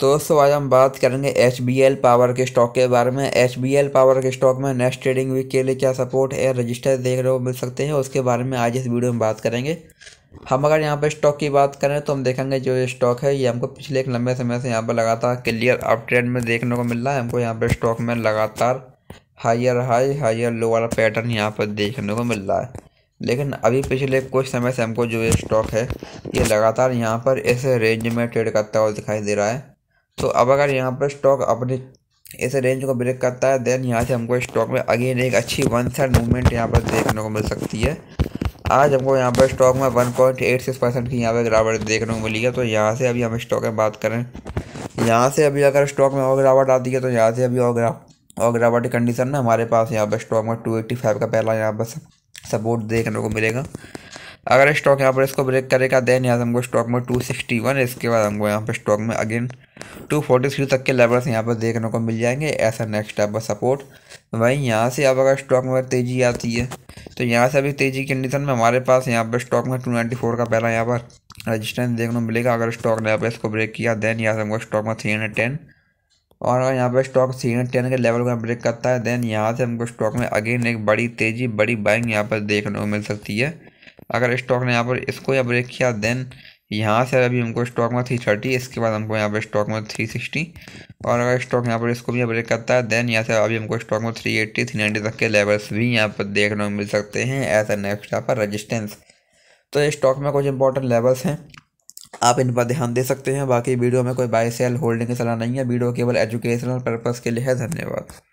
तो दोस्तों आज हम बात करेंगे एच बी एल पावर के स्टॉक के बारे में एच बी एल पावर के स्टॉक में नेक्स्ट ट्रेडिंग वीक के लिए क्या सपोर्ट है रजिस्टर देख रहे हो मिल सकते हैं उसके बारे में आज इस वीडियो में बात करेंगे हम अगर यहाँ पर स्टॉक की बात करें तो हम देखेंगे जो ये स्टॉक है ये हमको पिछले एक लंबे समय से यहाँ पर लगातार क्लियर अप ट्रेंड में देखने को मिल रहा है हमको यहाँ पर स्टॉक में लगातार हायर हाई हायर लो वाला पैटर्न यहाँ पर देखने को मिल रहा है लेकिन अभी पिछले कुछ समय से हमको जो ये स्टॉक है ये लगातार यहाँ पर इस रेंज में ट्रेड करता हुआ दिखाई दे रहा है तो अब अगर यहाँ पर स्टॉक अपने इस रेंज को ब्रेक करता है देन यहाँ से हमको स्टॉक में अगेन एक अच्छी वन साइड मूवमेंट यहाँ पर देखने को मिल सकती है आज हमको यहाँ पर स्टॉक में one point eight six percent की यहाँ पर गिरावट देखने को मिली है तो यहाँ से अभी हम स्टॉक में बात करें यहाँ से अभी अगर स्टॉक में और गिरावट आती है तो यहाँ से अभी और गिरावट और गिरावट की कंडीशन ना हमारे पास यहाँ पर स्टॉक में टू एट्टी फाइव का पहला यहाँ पर सपोर्ट देखने को मिलेगा अगर स्टॉक यहाँ पर इसको ब्रेक करेगा देन यहाँ से हमको स्टॉक में टू सिक्सटी वन इसके बाद हमको यहाँ पर स्टॉक में अगेन टू फोर्टी थ्री तक के लेवल्स यहाँ पर देखने को मिल जाएंगे ऐसा नेक्स्ट आप सपोर्ट तो वहीं यहाँ से अब अगर स्टॉक में तेज़ी आती है तो यहाँ से अभी तेज़ी कंडीशन में हमारे पास यहाँ पर स्टॉक में टू नाइन्टी फोर का पहला यहाँ पर रजिस्टेंस देखने को मिलेगा अगर स्टॉक ने यहाँ पर इसको ब्रेक किया देन यहाँ से हमको स्टॉक में थ्री हंड्रेड टेन और अगर यहाँ पर स्टॉक थ्री हंड्रेड टेन के लेवल को ब्रेक करता है देन यहाँ से हमको स्टॉक में अगेन एक बड़ी तेज़ी बड़ी बाइंग यहाँ पर देखने को मिल सकती है अगर स्टॉक ने यहाँ पर इसको या ब्रेक किया देन यहाँ से अभी हमको स्टॉक में थ्री थर्टी इसके बाद हमको यहाँ पर स्टॉक में थ्री सिक्सटी और अगर स्टॉक यहाँ पर इसको भी ब्रेक करता है देन यहाँ से अभी हमको स्टॉक में थ्री एट्टी थ्री नाइन्टी तक के लेवल्स भी यहाँ पर देखने को मिल सकते हैं एज ए नेक्स्ट यहाँ पर रजिस्टेंस तो स्टॉक में कुछ इंपॉर्टेंट लेवल्स हैं आप इन पर ध्यान दे सकते हैं बाकी वीडियो में कोई बाय सेल होल्डिंग की सलाह नहीं है वीडियो केवल एजुकेशनल पर्पज़ के लिए है धन्यवाद